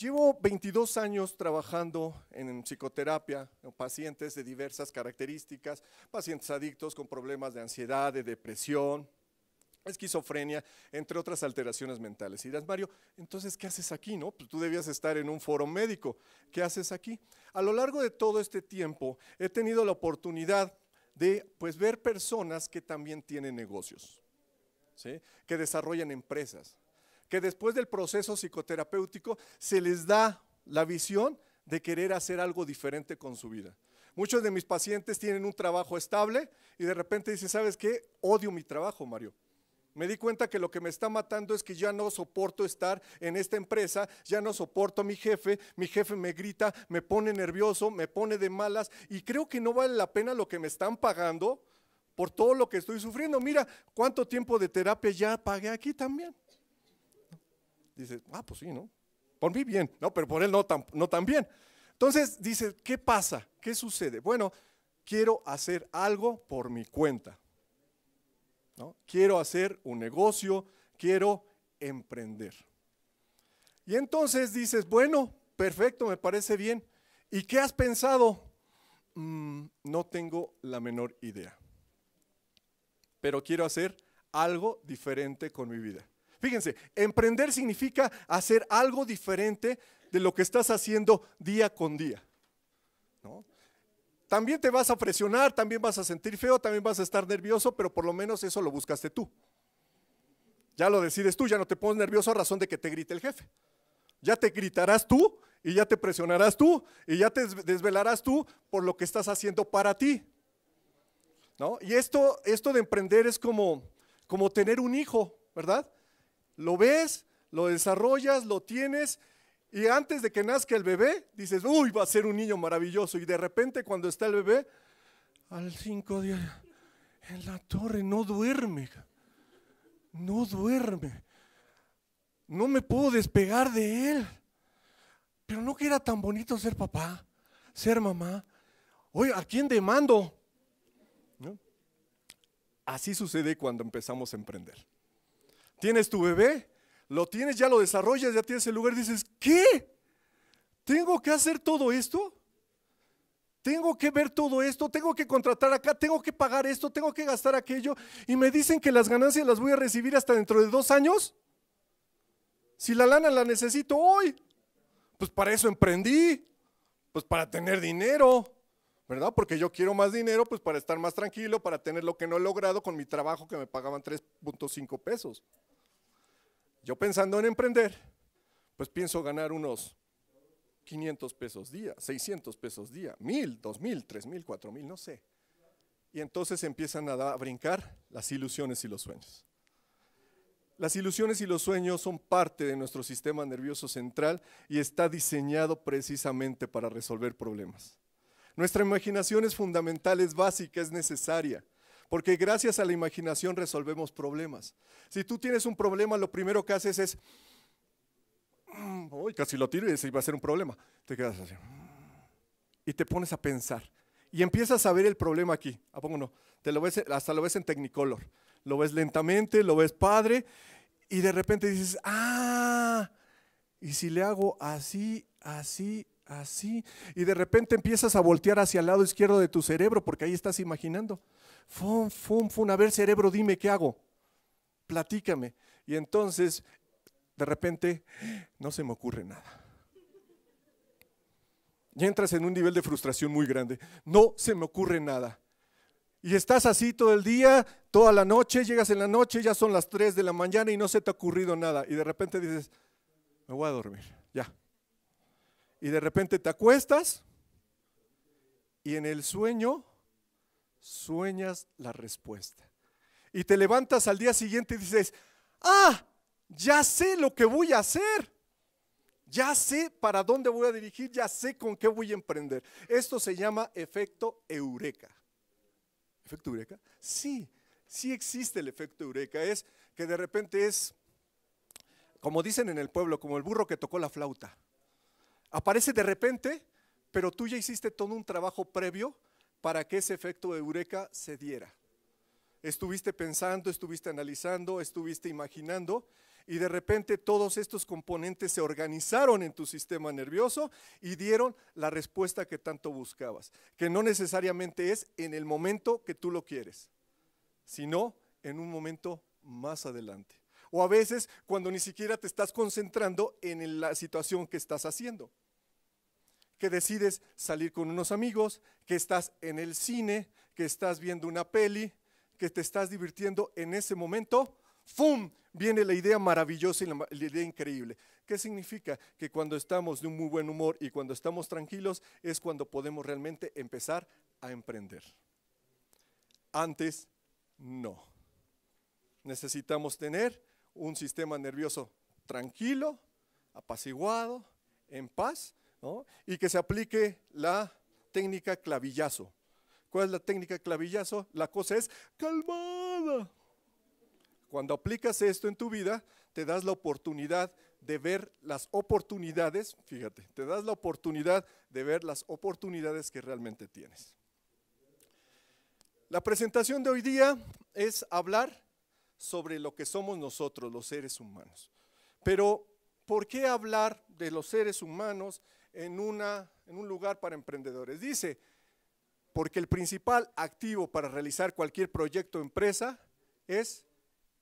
Llevo 22 años trabajando en psicoterapia con pacientes de diversas características, pacientes adictos con problemas de ansiedad, de depresión, esquizofrenia, entre otras alteraciones mentales. Y dirás, Mario, entonces, ¿qué haces aquí? No? Pues tú debías estar en un foro médico. ¿Qué haces aquí? A lo largo de todo este tiempo he tenido la oportunidad de pues, ver personas que también tienen negocios, que desarrollan empresas, que después del proceso psicoterapéutico se les da la visión de querer hacer algo diferente con su vida. Muchos de mis pacientes tienen un trabajo estable y de repente dicen, ¿sabes qué? Odio mi trabajo, Mario. Me di cuenta que lo que me está matando es que ya no soporto estar en esta empresa, ya no soporto a mi jefe, mi jefe me grita, me pone nervioso, me pone de malas y creo que no vale la pena lo que me están pagando por todo lo que estoy sufriendo. Mira, cuánto tiempo de terapia ya pagué aquí también. Dices, ah, pues sí, ¿no? Por mí bien, no, pero por él no tan, no bien. Entonces dices, ¿qué pasa? ¿Qué sucede? Bueno, quiero hacer algo por mi cuenta. ¿no? Quiero hacer un negocio, quiero emprender. Y entonces dices, bueno, perfecto, me parece bien. ¿Y qué has pensado? Mm, no tengo la menor idea. Pero quiero hacer algo diferente con mi vida. Fíjense, emprender significa hacer algo diferente de lo que estás haciendo día con día. También te vas a presionar, también vas a sentir feo, también vas a estar nervioso, pero por lo menos eso lo buscaste tú. Ya lo decides tú, ya no te pones nervioso a razón de que te grite el jefe. Ya te gritarás tú y ya te presionarás tú y ya te desvelarás tú por lo que estás haciendo para ti. ¿No? Y esto, esto de emprender es como, como tener un hijo, ¿verdad? lo ves, lo desarrollas, lo tienes y antes de que nazca el bebé dices, uy, va a ser un niño maravilloso y de repente cuando está el bebé, al cinco días, en la torre no duerme, no duerme, no me puedo despegar de él. Pero no que era tan bonito ser papá, ser mamá. Oye, ¿a quién demando? mando? Así sucede cuando empezamos a emprender. Tienes tu bebé, lo tienes, ya lo desarrollas, ya tienes el lugar, dices, ¿qué? ¿Tengo que hacer todo esto? Tengo que ver todo esto, tengo que contratar acá, tengo que pagar esto, tengo que gastar aquello. Y me dicen que las ganancias las voy a recibir hasta dentro de dos años. Si la lana la necesito hoy, pues para eso emprendí, pues para tener dinero, ¿verdad? Porque yo quiero más dinero, pues para estar más tranquilo, para tener lo que no he logrado con mi trabajo que me pagaban 3.5 pesos. Yo pensando en emprender, pues pienso ganar unos 500 pesos día, 600 pesos día, 1000, 2000, 3000, 4000, no sé. Y entonces empiezan a, a brincar las ilusiones y los sueños. Las ilusiones y los sueños son parte de nuestro sistema nervioso central y está diseñado precisamente para resolver problemas. Nuestra imaginación es fundamental, es básica, es necesaria porque gracias a la imaginación resolvemos problemas. Si tú tienes un problema, lo primero que haces es, mm, casi lo tiro y va a ser un problema. Te quedas así. Mm, y te pones a pensar. Y empiezas a ver el problema aquí. ¿A Te lo ves, hasta lo ves en Technicolor. Lo ves lentamente, lo ves padre. Y de repente dices, ah, y si le hago así, así, así. Y de repente empiezas a voltear hacia el lado izquierdo de tu cerebro porque ahí estás imaginando fum, fum, fum, a ver cerebro, dime qué hago, platícame. Y entonces, de repente, no se me ocurre nada. Y entras en un nivel de frustración muy grande. No se me ocurre nada. Y estás así todo el día, toda la noche, llegas en la noche, ya son las 3 de la mañana y no se te ha ocurrido nada. Y de repente dices, me voy a dormir, ya. Y de repente te acuestas y en el sueño sueñas la respuesta. Y te levantas al día siguiente y dices, ah, ya sé lo que voy a hacer. Ya sé para dónde voy a dirigir, ya sé con qué voy a emprender. Esto se llama efecto eureka. ¿Efecto eureka? Sí, sí existe el efecto eureka. Es que de repente es, como dicen en el pueblo, como el burro que tocó la flauta. Aparece de repente, pero tú ya hiciste todo un trabajo previo para que ese efecto de eureka se diera. Estuviste pensando, estuviste analizando, estuviste imaginando y de repente todos estos componentes se organizaron en tu sistema nervioso y dieron la respuesta que tanto buscabas, que no necesariamente es en el momento que tú lo quieres, sino en un momento más adelante. O a veces cuando ni siquiera te estás concentrando en la situación que estás haciendo que decides salir con unos amigos, que estás en el cine, que estás viendo una peli, que te estás divirtiendo en ese momento, ¡fum! Viene la idea maravillosa y la, idea increíble. ¿Qué significa? Que cuando estamos de un muy buen humor y cuando estamos tranquilos es cuando podemos realmente empezar a emprender. Antes, no. Necesitamos tener un sistema nervioso tranquilo, apaciguado, en paz, y que se aplique la técnica clavillazo. ¿Cuál es la técnica clavillazo? La cosa es calmada. Cuando aplicas esto en tu vida, te das la oportunidad de ver las oportunidades, fíjate, te das la oportunidad de ver las oportunidades que realmente tienes. La presentación de hoy día es hablar sobre lo que somos nosotros, los seres humanos. Pero, ¿por qué hablar de los seres humanos en, una, en un lugar para emprendedores. Dice, porque el principal activo para realizar cualquier proyecto o empresa es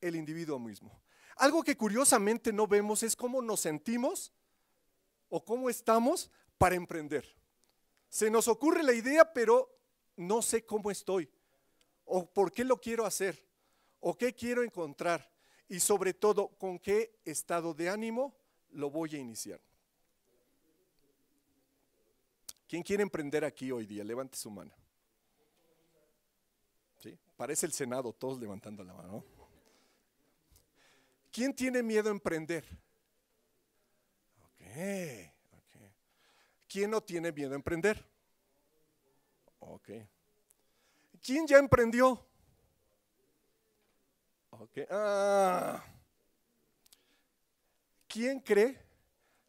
el individuo mismo. Algo que curiosamente no vemos es cómo nos sentimos o cómo estamos para emprender. Se nos ocurre la idea, pero no sé cómo estoy, o por qué lo quiero hacer, o qué quiero encontrar, y sobre todo con qué estado de ánimo lo voy a iniciar. ¿Quién quiere emprender aquí hoy día? Levante su mano. ¿Sí? Parece el Senado, todos levantando la mano. ¿Quién tiene miedo a emprender? Okay, ¿Quién no tiene miedo a emprender? Ok. ¿Quién ya emprendió? Ok. Ah. ¿Quién cree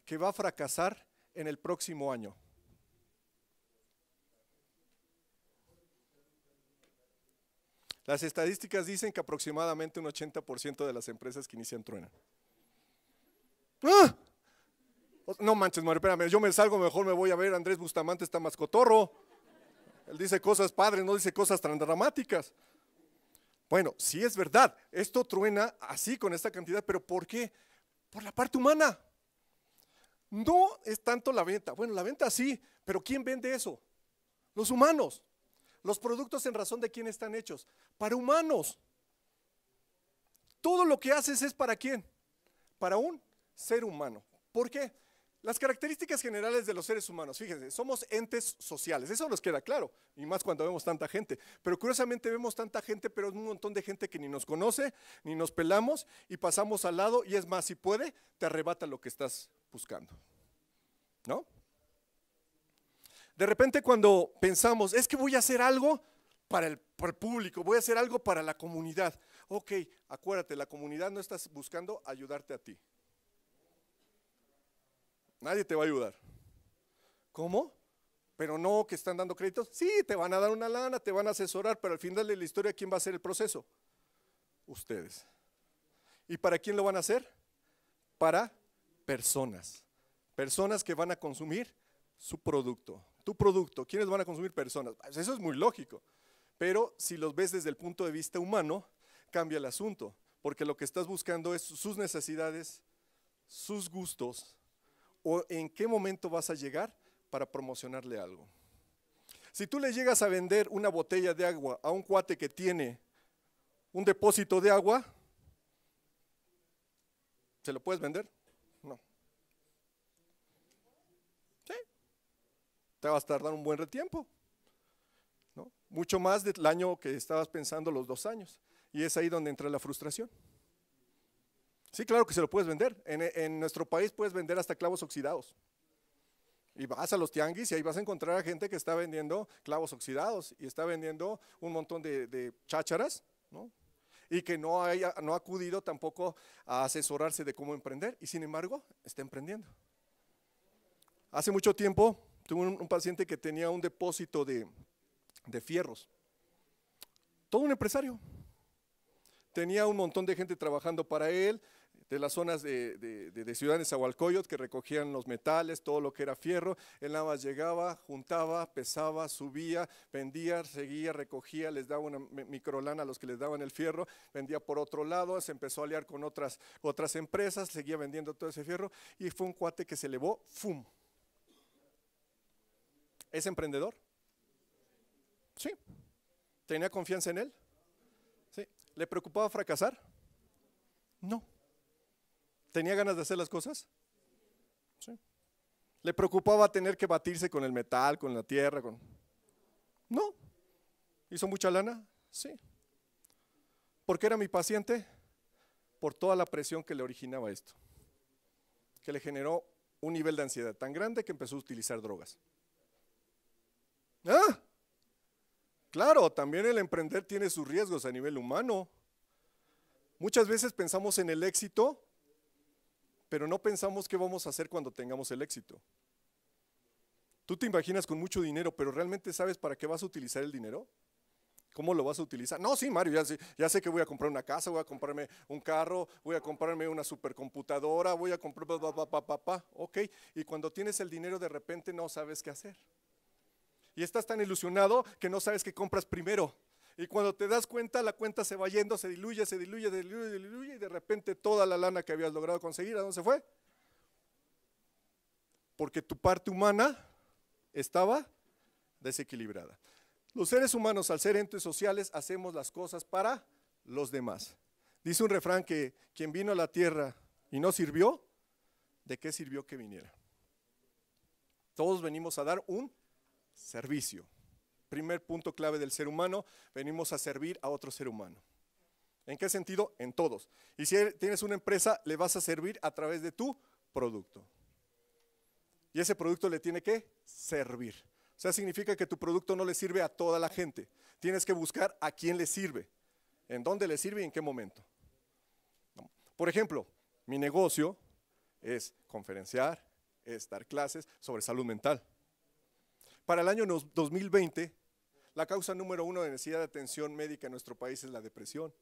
que va a fracasar en el próximo año? Las estadísticas dicen que aproximadamente un 80% de las empresas que inician truenan. ¡Ah! No manches, espérame, yo me salgo, mejor me voy a ver, Andrés Bustamante está más cotorro. Él dice cosas padres, no dice cosas tan dramáticas. Bueno, sí es verdad, esto truena así con esta cantidad, pero ¿por qué? Por la parte humana. No es tanto la venta. Bueno, la venta sí, pero ¿quién vende eso? Los humanos. Los productos en razón de quién están hechos. Para humanos. Todo lo que haces es para quién. Para un ser humano. ¿Por qué? Las características generales de los seres humanos, fíjense, somos entes sociales, eso nos queda claro, y más cuando vemos tanta gente. Pero curiosamente vemos tanta gente, pero un montón de gente que ni nos conoce, ni nos pelamos, y pasamos al lado, y es más, si puede, te arrebata lo que estás buscando. ¿No? De repente cuando pensamos, es que voy a hacer algo para el, público, voy a hacer algo para la comunidad. Ok, acuérdate, la comunidad no está buscando ayudarte a ti. Nadie te va a ayudar. ¿Cómo? Pero no que están dando créditos. Sí, te van a dar una lana, te van a asesorar, pero al final de la historia, ¿quién va a hacer el proceso? Ustedes. ¿Y para quién lo van a hacer? Para personas. Personas que van a consumir su producto tu producto, ¿quiénes van a consumir personas? Pues eso es muy lógico, pero si los ves desde el punto de vista humano, cambia el asunto, porque lo que estás buscando es sus necesidades, sus gustos, o en qué momento vas a llegar para promocionarle algo. Si tú le llegas a vender una botella de agua a un cuate que tiene un depósito de agua, ¿se lo puedes vender? te vas a tardar un buen retiempo. Mucho más del año que estabas pensando los dos años. Y es ahí donde entra la frustración. Sí, claro que se lo puedes vender. En, nuestro país puedes vender hasta clavos oxidados. Y vas a los tianguis y ahí vas a encontrar a gente que está vendiendo clavos oxidados y está vendiendo un montón de, de chácharas, ¿no? Y que no, haya, no ha acudido tampoco a asesorarse de cómo emprender y sin embargo está emprendiendo. Hace mucho tiempo Tuve un, paciente que tenía un depósito de, fierros. Todo un empresario. Tenía un montón de gente trabajando para él, de las zonas de, de, Ciudad de que recogían los metales, todo lo que era fierro. Él nada más llegaba, juntaba, pesaba, subía, vendía, seguía, recogía, les daba una microlana a los que les daban el fierro, vendía por otro lado, se empezó a aliar con otras, otras empresas, seguía vendiendo todo ese fierro y fue un cuate que se elevó, ¡fum! ¿Es emprendedor? Sí. ¿Tenía confianza en él? Sí. ¿Le preocupaba fracasar? No. ¿Tenía ganas de hacer las cosas? Sí. ¿Le preocupaba tener que batirse con el metal, con la tierra? Con... No. ¿Hizo mucha lana? Sí. ¿Por qué era mi paciente? Por toda la presión que le originaba esto, que le generó un nivel de ansiedad tan grande que empezó a utilizar drogas. ¿Ah? Claro, también el emprender tiene sus riesgos a nivel humano. Muchas veces pensamos en el éxito, pero no pensamos qué vamos a hacer cuando tengamos el éxito. Tú te imaginas con mucho dinero, pero ¿realmente sabes para qué vas a utilizar el dinero? ¿Cómo lo vas a utilizar? No, sí, Mario, ya sé, que voy a comprar una casa, voy a comprarme un carro, voy a comprarme una supercomputadora, voy a comprar... papá, pa, pa, ok, y cuando tienes el dinero de repente no sabes qué hacer y estás tan ilusionado que no sabes qué compras primero. Y cuando te das cuenta, la cuenta se va yendo, se diluye, se diluye, se diluye, se diluye, y de repente toda la lana que habías logrado conseguir, ¿a dónde se fue? Porque tu parte humana estaba desequilibrada. Los seres humanos, al ser entes sociales, hacemos las cosas para los demás. Dice un refrán que quien vino a la tierra y no sirvió, ¿de qué sirvió que viniera? Todos venimos a dar un Servicio. Primer punto clave del ser humano, venimos a servir a otro ser humano. ¿En qué sentido? En todos. Y si tienes una empresa, le vas a servir a través de tu producto. Y ese producto le tiene que servir. O sea, significa que tu producto no le sirve a toda la gente. Tienes que buscar a quién le sirve, en dónde le sirve y en qué momento. Por ejemplo, mi negocio es conferenciar, es dar clases sobre salud mental. Para el año 2020, la causa número uno de necesidad de atención médica en nuestro país es la depresión.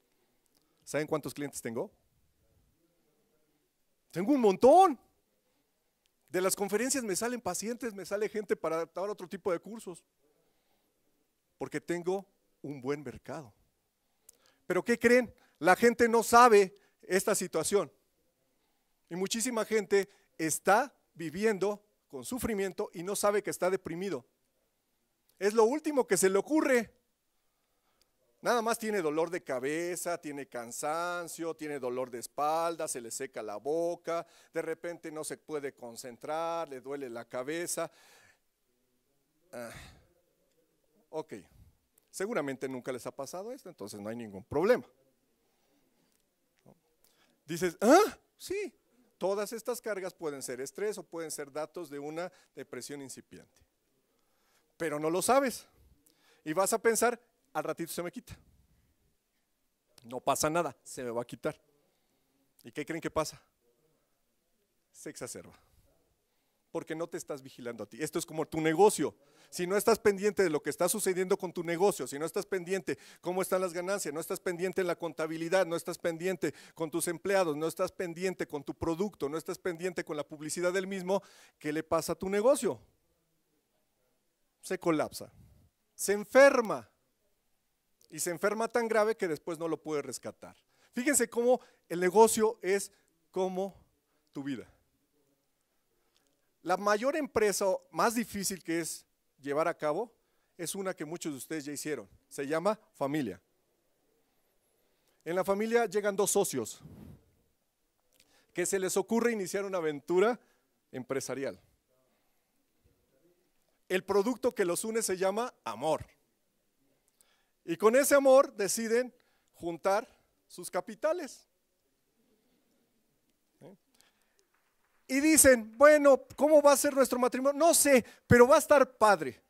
¿Saben cuántos clientes tengo? Tengo un montón. De las conferencias me salen pacientes, me sale gente para dar otro tipo de cursos. Porque tengo un buen mercado. Pero ¿qué creen? La gente no sabe esta situación. Y muchísima gente está viviendo con sufrimiento y no sabe que está deprimido. Es lo último que se le ocurre. Nada más tiene dolor de cabeza, tiene cansancio, tiene dolor de espalda, se le seca la boca, de repente no se puede concentrar, le duele la cabeza. Ah, ok, seguramente nunca les ha pasado esto, entonces no hay ningún problema. Dices, ah, sí, Todas estas cargas pueden ser estrés o pueden ser datos de una depresión incipiente. Pero no lo sabes. Y vas a pensar, al ratito se me quita. No pasa nada, se me va a quitar. ¿Y qué creen que pasa? Se exacerba porque no te estás vigilando a ti. Esto es como tu negocio. Si no estás pendiente de lo que está sucediendo con tu negocio, si no estás pendiente cómo están las ganancias, no estás pendiente en la contabilidad, no estás pendiente con tus empleados, no estás pendiente con tu producto, no estás pendiente con la publicidad del mismo, ¿qué le pasa a tu negocio? Se colapsa, se enferma y se enferma tan grave que después no lo puede rescatar. Fíjense cómo el negocio es como tu vida. La mayor empresa más difícil que es llevar a cabo es una que muchos de ustedes ya hicieron. Se llama familia. En la familia llegan dos socios que se les ocurre iniciar una aventura empresarial. El producto que los une se llama amor. Y con ese amor deciden juntar sus capitales. y dicen, bueno, ¿cómo va a ser nuestro matrimonio? No sé, pero va a estar padre.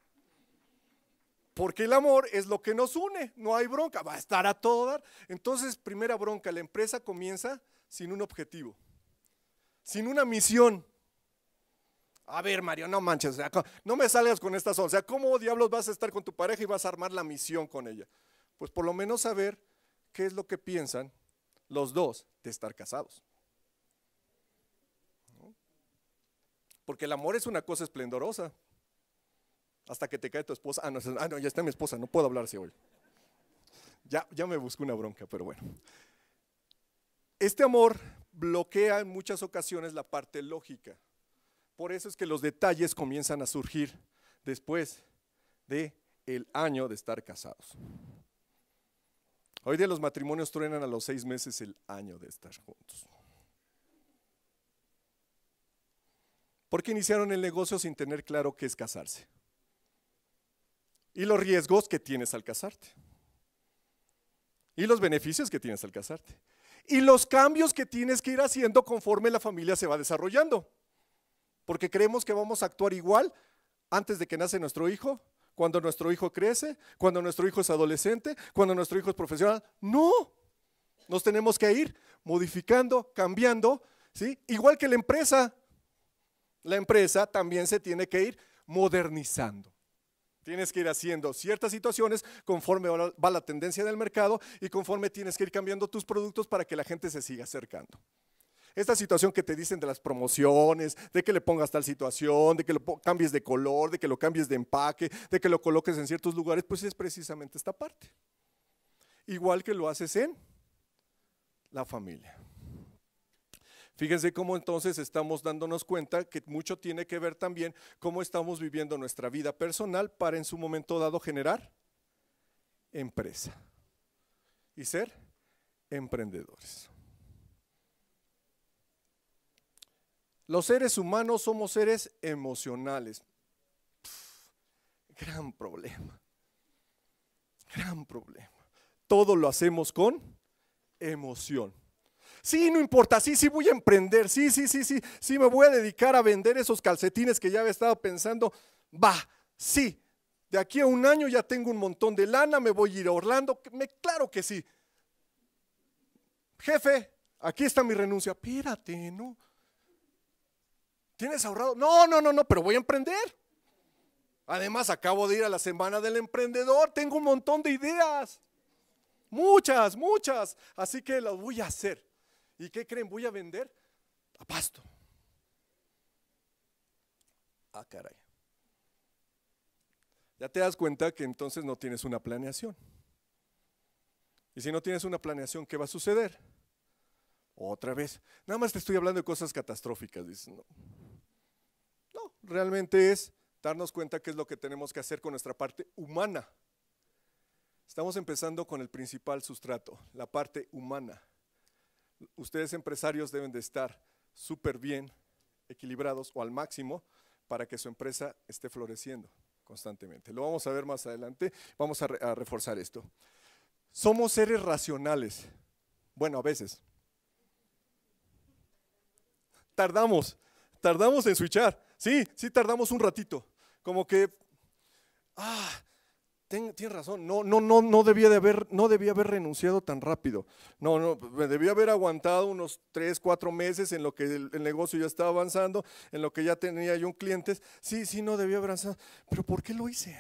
Porque el amor es lo que nos une, no hay bronca, va a estar a todo dar. Entonces, primera bronca, la empresa comienza sin un objetivo, sin una misión. A ver, Mario, no manches, no me salgas con estas O sea, ¿cómo diablos vas a estar con tu pareja y vas a armar la misión con ella? Pues por lo menos saber qué es lo que piensan los dos de estar casados. Porque el amor es una cosa esplendorosa. Hasta que te cae tu esposa. Ah, no, ah, ya está mi esposa, no puedo hablar así hoy. Ya, ya me busco una bronca, pero bueno. Este amor bloquea en muchas ocasiones la parte lógica. Por eso es que los detalles comienzan a surgir después de el año de estar casados. Hoy día los matrimonios truenan a los seis meses el año de estar juntos. Porque iniciaron el negocio sin tener claro qué es casarse? Y los riesgos que tienes al casarte. Y los beneficios que tienes al casarte. Y los cambios que tienes que ir haciendo conforme la familia se va desarrollando. Porque creemos que vamos a actuar igual antes de que nace nuestro hijo, cuando nuestro hijo crece, cuando nuestro hijo es adolescente, cuando nuestro hijo es profesional. No, nos tenemos que ir modificando, cambiando, ¿sí? Igual que la empresa, la empresa también se tiene que ir modernizando. Tienes que ir haciendo ciertas situaciones conforme va la tendencia del mercado y conforme tienes que ir cambiando tus productos para que la gente se siga acercando. Esta situación que te dicen de las promociones, de que le pongas tal situación, de que lo cambies de color, de que lo cambies de empaque, de que lo coloques en ciertos lugares, pues es precisamente esta parte. Igual que lo haces en la familia. Fíjense cómo entonces estamos dándonos cuenta que mucho tiene que ver también cómo estamos viviendo nuestra vida personal para en su momento dado generar empresa y ser emprendedores. Los seres humanos somos seres emocionales. gran problema. Gran problema. Todo lo hacemos con emoción. Sí, no importa, sí, sí voy a emprender, sí, sí, sí, sí, sí me voy a dedicar a vender esos calcetines que ya había estado pensando. Va, sí, de aquí a un año ya tengo un montón de lana, me voy a ir a Orlando, me, claro que sí. Jefe, aquí está mi renuncia. Espérate, ¿no? ¿Tienes ahorrado? No, no, no, no, pero voy a emprender. Además, acabo de ir a la semana del emprendedor, tengo un montón de ideas. Muchas, muchas. Así que las voy a hacer. ¿Y qué creen? Voy a vender a pasto. Ah, caray. Ya te das cuenta que entonces no tienes una planeación. Y si no tienes una planeación, ¿qué va a suceder? Otra vez. Nada más te estoy hablando de cosas catastróficas, dices, no. No, realmente es darnos cuenta qué es lo que tenemos que hacer con nuestra parte humana. Estamos empezando con el principal sustrato, la parte humana ustedes empresarios deben de estar súper bien equilibrados o al máximo para que su empresa esté floreciendo constantemente. Lo vamos a ver más adelante, vamos a, reforzar esto. Somos seres racionales, bueno, a veces. Tardamos, tardamos en switchar, sí, sí tardamos un ratito, como que, ah, tienes razón, no, no, no, no debía de haber, no haber renunciado tan rápido. No, no, debía haber aguantado unos tres, cuatro meses en lo que el, negocio ya estaba avanzando, en lo que ya tenía yo un cliente. Sí, sí, no debía haber avanzado. Pero ¿por qué lo hice?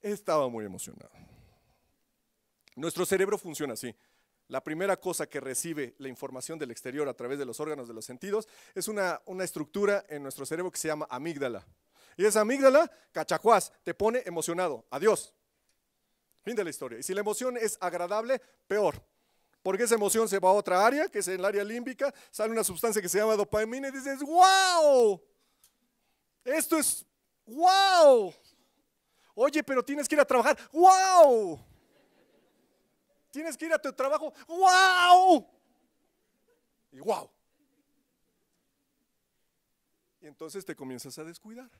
Estaba muy emocionado. Nuestro cerebro funciona así. La primera cosa que recibe la información del exterior a través de los órganos de los sentidos es una, una estructura en nuestro cerebro que se llama amígdala. Y esa amígdala, cachacuás, te pone emocionado. Adiós. Fin de la historia. Y si la emoción es agradable, peor. Porque esa emoción se va a otra área, que es el área límbica, sale una sustancia que se llama dopamina y dices, wow, esto es wow. Oye, pero tienes que ir a trabajar, wow. Tienes que ir a tu trabajo, wow. Y wow. Y entonces te comienzas a descuidar.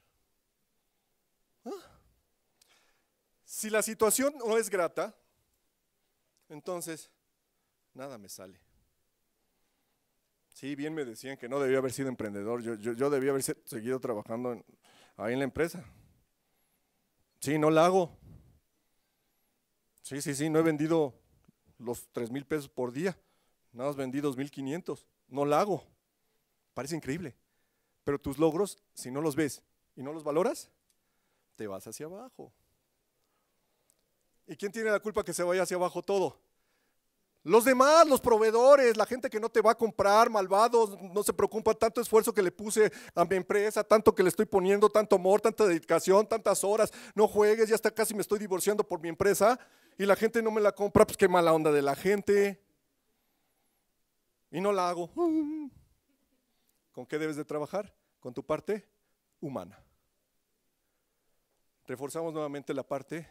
Si la situación no es grata, entonces nada me sale. Sí, bien me decían que no debía haber sido emprendedor, yo, debía haber seguido trabajando ahí en la empresa. Sí, no la hago. Sí, sí, sí, no he vendido los 3 mil pesos por día, nada más vendí 2.500, no la hago. Parece increíble. Pero tus logros, si no los ves y no los valoras, te vas hacia abajo. ¿Y quién tiene la culpa que se vaya hacia abajo todo? Los demás, los proveedores, la gente que no te va a comprar, malvados, no se preocupa tanto esfuerzo que le puse a mi empresa, tanto que le estoy poniendo, tanto amor, tanta dedicación, tantas horas, no juegues, ya está casi me estoy divorciando por mi empresa y la gente no me la compra, pues qué mala onda de la gente. Y no la hago. ¿Con qué debes de trabajar? Con tu parte humana reforzamos nuevamente la parte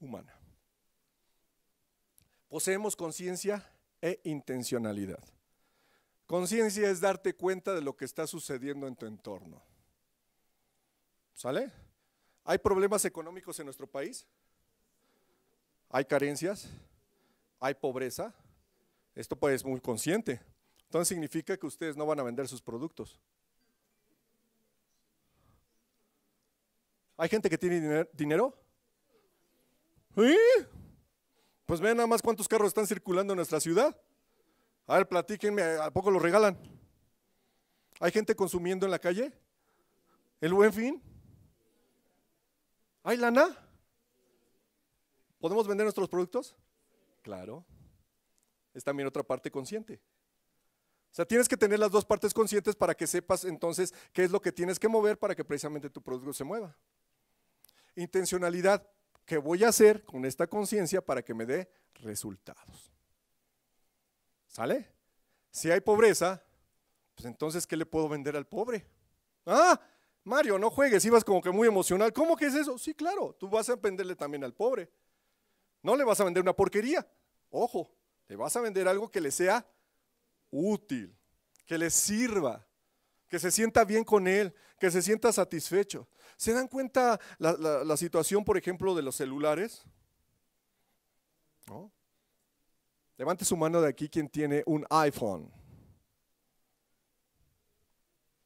humana. Poseemos conciencia e intencionalidad. Conciencia es darte cuenta de lo que está sucediendo en tu entorno. ¿Sale? ¿Hay problemas económicos en nuestro país? ¿Hay carencias? ¿Hay pobreza? Esto pues, es muy consciente. Entonces significa que ustedes no van a vender sus productos. ¿Hay gente que tiene dinero? Pues vean nada más cuántos carros están circulando en nuestra ciudad. A ver, platíquenme, ¿a poco los regalan? ¿Hay gente consumiendo en la calle? ¿El buen fin? ¿Hay lana? ¿Podemos vender nuestros productos? Claro. Es también otra parte consciente. O sea, tienes que tener las dos partes conscientes para que sepas entonces qué es lo que tienes que mover para que precisamente tu producto se mueva. Intencionalidad, que voy a hacer con esta conciencia para que me dé resultados? ¿Sale? Si hay pobreza, pues entonces, ¿qué le puedo vender al pobre? Ah, Mario, no juegues, ibas como que muy emocional. ¿Cómo que es eso? Sí, claro, tú vas a venderle también al pobre. No le vas a vender una porquería. Ojo, le vas a vender algo que le sea útil, que le sirva, que se sienta bien con él, que se sienta satisfecho. ¿Se dan cuenta la, situación, por ejemplo, de los celulares? Levante su mano de aquí quien tiene un iPhone.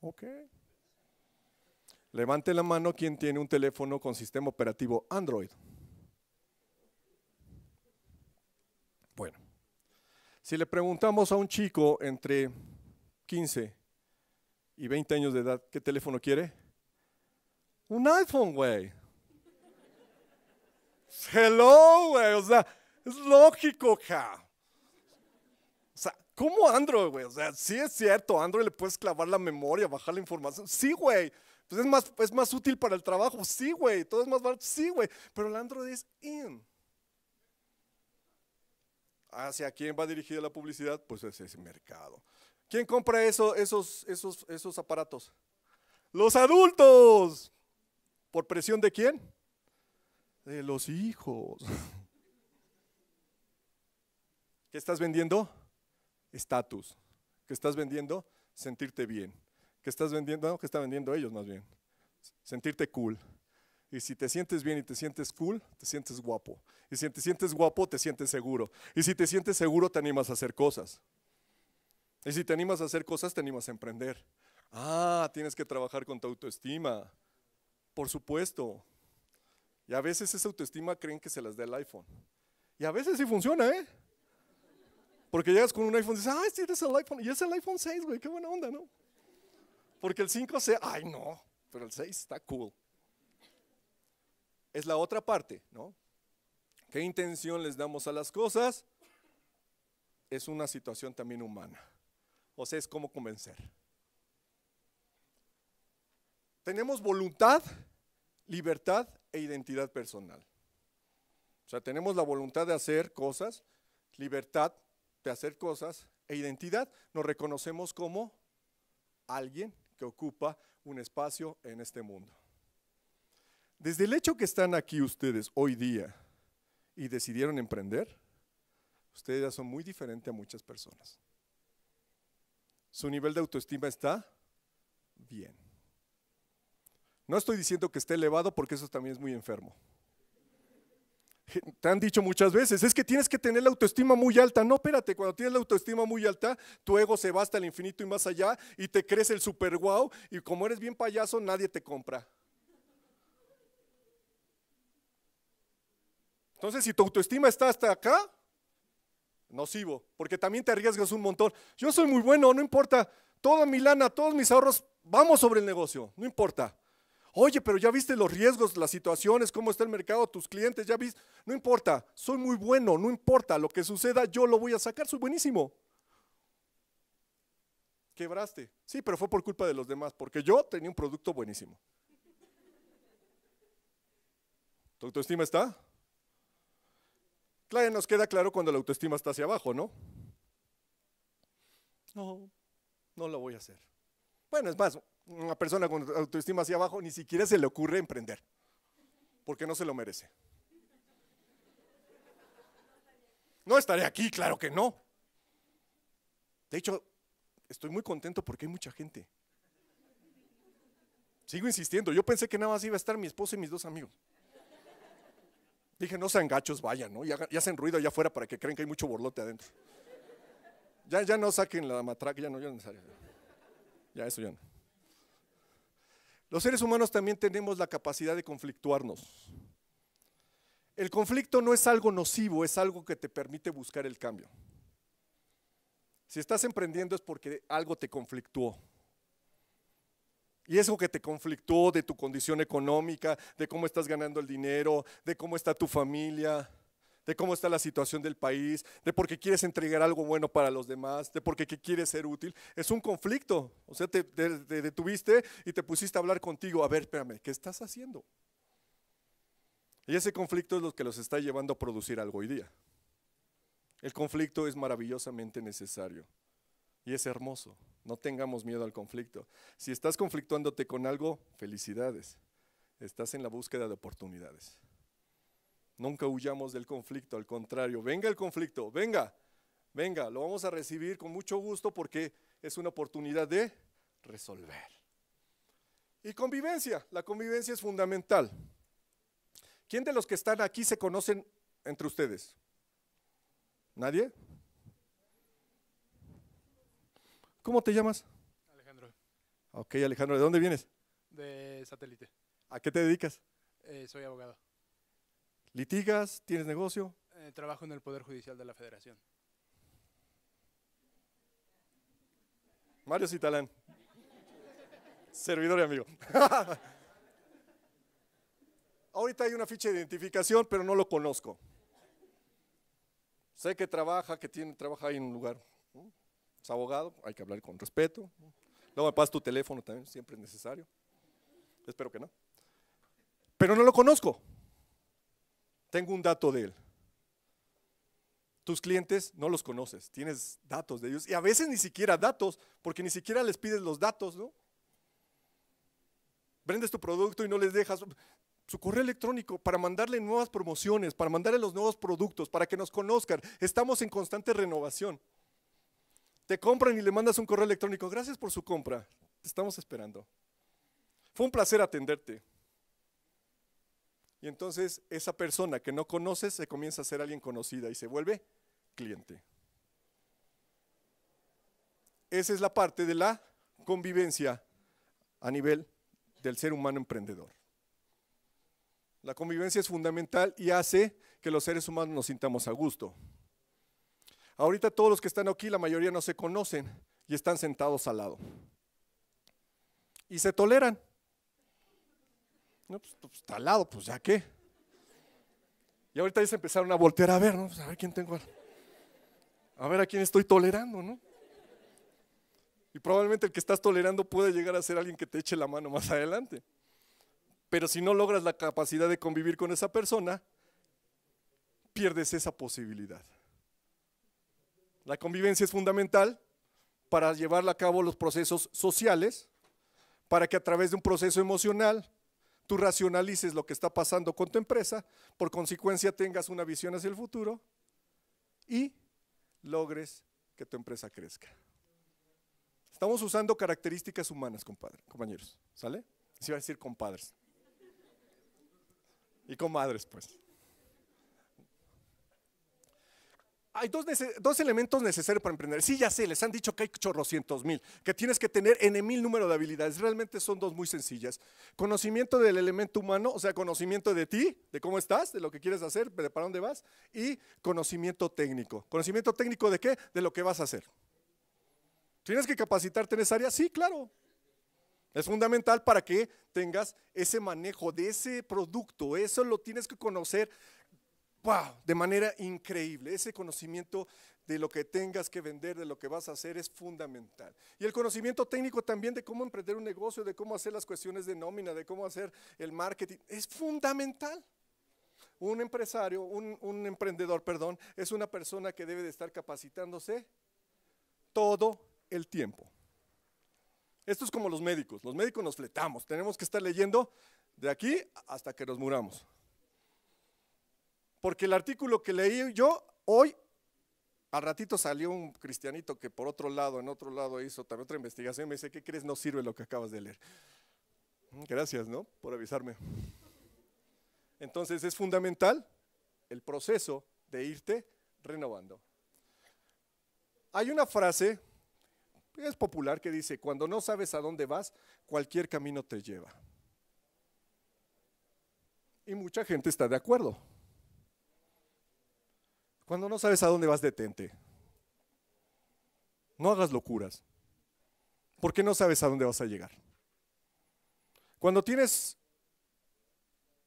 Ok. Levante la mano quien tiene un teléfono con sistema operativo Android. Bueno, si le preguntamos a un chico entre 15 y y 20 años de edad, ¿qué teléfono quiere? Un iPhone, güey. Hello, güey. O sea, es lógico, ja. O sea, ¿cómo Android, güey? O sea, sí es cierto, Android le puedes clavar la memoria, bajar la información. Sí, güey. Pues es más, es más útil para el trabajo. Sí, güey. Todo es más barato. Sí, güey. Pero el Android es in. ¿Hacia quién va dirigida la publicidad? Pues es ese mercado. ¿Quién compra esos, esos, esos aparatos? Los adultos. ¿Por presión de quién? De los hijos. ¿Qué estás vendiendo? Estatus. ¿Qué estás vendiendo? Sentirte bien. ¿Qué estás vendiendo? No, ¿qué están vendiendo ellos más bien? Sentirte cool. Y si te sientes bien y te sientes cool, te sientes guapo. Y si te sientes guapo, te sientes seguro. Y si te sientes seguro, te animas a hacer cosas. Y si te animas a hacer cosas, te animas a emprender. Ah, tienes que trabajar con tu autoestima. Por supuesto. Y a veces esa autoestima creen que se las da el iPhone. Y a veces sí funciona, ¿eh? Porque llegas con un iPhone y dices, ah, este es el iPhone. Y es el iPhone 6, güey, qué buena onda, ¿no? Porque el 5 se, ay, no, pero el 6 está cool. Es la otra parte, ¿no? ¿Qué intención les damos a las cosas? Es una situación también humana o sea, es cómo convencer. Tenemos voluntad, libertad e identidad personal. O sea, tenemos la voluntad de hacer cosas, libertad de hacer cosas e identidad. Nos reconocemos como alguien que ocupa un espacio en este mundo. Desde el hecho que están aquí ustedes hoy día y decidieron emprender, ustedes ya son muy diferentes a muchas personas su nivel de autoestima está bien. No estoy diciendo que esté elevado porque eso también es muy enfermo. Te han dicho muchas veces, es que tienes que tener la autoestima muy alta. No, espérate, cuando tienes la autoestima muy alta, tu ego se va hasta el infinito y más allá y te crees el super guau, y como eres bien payaso, nadie te compra. Entonces, si tu autoestima está hasta acá, nocivo, porque también te arriesgas un montón. Yo soy muy bueno, no importa, toda mi lana, todos mis ahorros, vamos sobre el negocio, no importa. Oye, pero ya viste los riesgos, las situaciones, cómo está el mercado, tus clientes, ya viste, no importa, soy muy bueno, no importa, lo que suceda yo lo voy a sacar, soy buenísimo. Quebraste. Sí, pero fue por culpa de los demás, porque yo tenía un producto buenísimo. ¿Tu autoestima está? Claro, nos queda claro cuando la autoestima está hacia abajo, ¿no? No, no lo voy a hacer. Bueno, es más, una persona con autoestima hacia abajo ni siquiera se le ocurre emprender, porque no se lo merece. No estaré aquí, claro que no. De hecho, estoy muy contento porque hay mucha gente. Sigo insistiendo, yo pensé que nada más iba a estar mi esposo y mis dos amigos. Dije, no sean gachos, vayan, ¿no? Y, hacen ruido allá afuera para que crean que hay mucho borlote adentro. Ya, ya no saquen la matraca, ya no, ya no necesario. Ya eso ya no. Los seres humanos también tenemos la capacidad de conflictuarnos. El conflicto no es algo nocivo, es algo que te permite buscar el cambio. Si estás emprendiendo es porque algo te conflictuó. Y eso que te conflictó de tu condición económica, de cómo estás ganando el dinero, de cómo está tu familia, de cómo está la situación del país, de por qué quieres entregar algo bueno para los demás, de por qué quieres ser útil, es un conflicto. O sea, te, detuviste y te pusiste a hablar contigo. A ver, espérame, ¿qué estás haciendo? Y ese conflicto es lo que los está llevando a producir algo hoy día. El conflicto es maravillosamente necesario. Y es hermoso. No tengamos miedo al conflicto. Si estás conflictuándote con algo, felicidades. Estás en la búsqueda de oportunidades. Nunca huyamos del conflicto, al contrario, venga el conflicto, venga, venga, lo vamos a recibir con mucho gusto porque es una oportunidad de resolver. Y convivencia, la convivencia es fundamental. ¿Quién de los que están aquí se conocen entre ustedes? ¿Nadie? ¿Cómo te llamas? Alejandro. Ok, Alejandro, ¿de dónde vienes? De satélite. ¿A qué te dedicas? Eh, soy abogado. ¿Litigas? ¿Tienes negocio? Eh, trabajo en el Poder Judicial de la Federación. Mario Citalán. Servidor y amigo. Ahorita hay una ficha de identificación, pero no lo conozco. Sé que trabaja, que tiene, trabaja ahí en un lugar. Pues, abogado, hay que hablar con respeto. luego me pasas tu teléfono también, siempre es necesario. Espero que no. Pero no lo conozco. Tengo un dato de él. Tus clientes no los conoces, tienes datos de ellos y a veces ni siquiera datos, porque ni siquiera les pides los datos, ¿no? Vendes tu producto y no les dejas su correo electrónico para mandarle nuevas promociones, para mandarle los nuevos productos, para que nos conozcan. Estamos en constante renovación te compran y le mandas un correo electrónico, gracias por su compra, te estamos esperando. Fue un placer atenderte. Y entonces esa persona que no conoces se comienza a ser alguien conocida y se vuelve cliente. Esa es la parte de la convivencia a nivel del ser humano emprendedor. La convivencia es fundamental y hace que los seres humanos nos sintamos a gusto. Ahorita todos los que están aquí, la mayoría no se conocen y están sentados al lado. Y se toleran. No, pues, pues está al lado, pues ya qué. Y ahorita se empezaron a voltear a ver, ¿no? Pues, a ver quién tengo. A ver a quién estoy tolerando, ¿no? Y probablemente el que estás tolerando puede llegar a ser alguien que te eche la mano más adelante. Pero si no logras la capacidad de convivir con esa persona, pierdes esa posibilidad. La convivencia es fundamental para llevar a cabo los procesos sociales, para que a través de un proceso emocional tú racionalices lo que está pasando con tu empresa, por consecuencia tengas una visión hacia el futuro y logres que tu empresa crezca. Estamos usando características humanas, compadre, compañeros, ¿sale? Se iba a decir compadres. Y comadres, pues. Hay dos, elementos necesarios para emprender. Sí, ya sé, les han dicho que hay chorrocientos mil, que tienes que tener en mil número de habilidades. Realmente son dos muy sencillas. Conocimiento del elemento humano, o sea, conocimiento de ti, de cómo estás, de lo que quieres hacer, de para dónde vas, y conocimiento técnico. ¿Conocimiento técnico de qué? De lo que vas a hacer. ¿Tienes que capacitarte en esa área? Sí, claro. Es fundamental para que tengas ese manejo de ese producto. Eso lo tienes que conocer wow, de manera increíble. Ese conocimiento de lo que tengas que vender, de lo que vas a hacer, es fundamental. Y el conocimiento técnico también de cómo emprender un negocio, de cómo hacer las cuestiones de nómina, de cómo hacer el marketing, es fundamental. Un empresario, un, un emprendedor, perdón, es una persona que debe de estar capacitándose todo el tiempo. Esto es como los médicos. Los médicos nos fletamos. Tenemos que estar leyendo de aquí hasta que nos muramos porque el artículo que leí yo hoy, al ratito salió un cristianito que por otro lado, en otro lado hizo otra investigación y me dice, ¿qué crees? No sirve lo que acabas de leer. Mm, gracias, ¿no? Por avisarme. Entonces es fundamental el proceso de irte renovando. Hay una frase, es popular, que dice, cuando no sabes a dónde vas, cualquier camino te lleva. Y mucha gente está de acuerdo. Cuando no sabes a dónde vas, detente. No hagas locuras, porque no sabes a dónde vas a llegar. Cuando tienes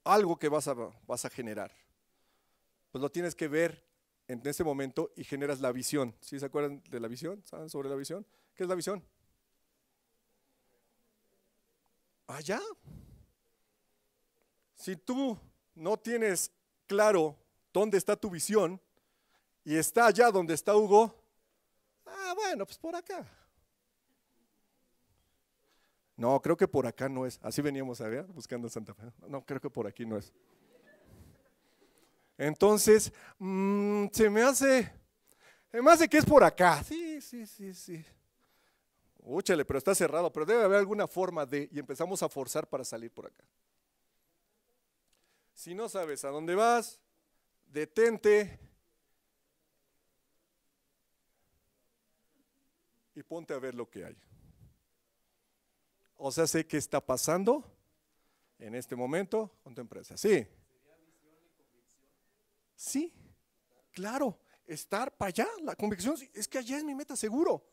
algo que vas a, vas a generar, pues lo tienes que ver en ese momento y generas la visión. ¿Sí se acuerdan de la visión? ¿Saben sobre la visión? ¿Qué es la visión? Allá. Si tú no tienes claro dónde está tu visión, y está allá donde está Hugo, ah, bueno, pues por acá. No, creo que por acá no es. Así veníamos a ver, buscando Santa Fe. No, creo que por aquí no es. Entonces, mm, se me hace, se me hace que es por acá. Sí, sí, sí, sí. Úchale, pero está cerrado, pero debe haber alguna forma de, y empezamos a forzar para salir por acá. Si no sabes a dónde vas, detente, ponte a ver lo que hay. O sea, sé qué está pasando en este momento con tu empresa. Sí. Sí, claro, estar para allá, la convicción es que allá es mi meta, seguro.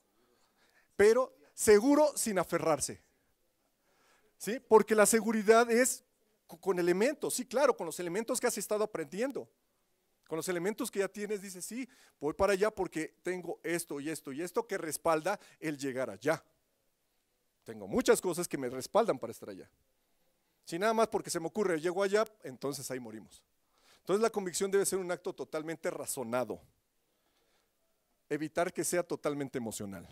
Pero seguro sin aferrarse. ¿Sí? Porque la seguridad es con elementos, sí, claro, con los elementos que has estado aprendiendo. Con los elementos que ya tienes, dices, sí, voy para allá porque tengo esto y esto y esto que respalda el llegar allá. Tengo muchas cosas que me respaldan para estar allá. Si nada más porque se me ocurre, llego allá, entonces ahí morimos. Entonces la convicción debe ser un acto totalmente razonado. Evitar que sea totalmente emocional.